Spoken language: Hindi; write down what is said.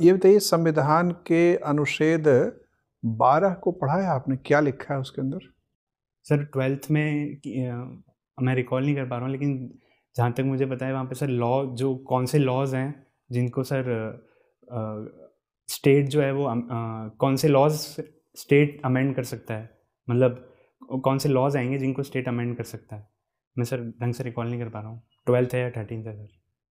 ये बताइए संविधान के अनुच्छेद 12 को पढ़ा है आपने क्या लिखा है उसके अंदर सर ट्वेल्थ में मैं रिकॉल नहीं कर पा रहा हूँ लेकिन जहाँ तक मुझे पता है वहाँ पे सर लॉ जो कौन से लॉज हैं जिनको सर स्टेट जो है वो आ, कौन से लॉज स्टेट अमेंड कर सकता है मतलब कौन से लॉज आएंगे जिनको स्टेट अमेंड कर सकता है मैं सर ढंग से रिकॉल नहीं कर पा रहा हूँ ट्वेल्थ है या थर्टीन है सर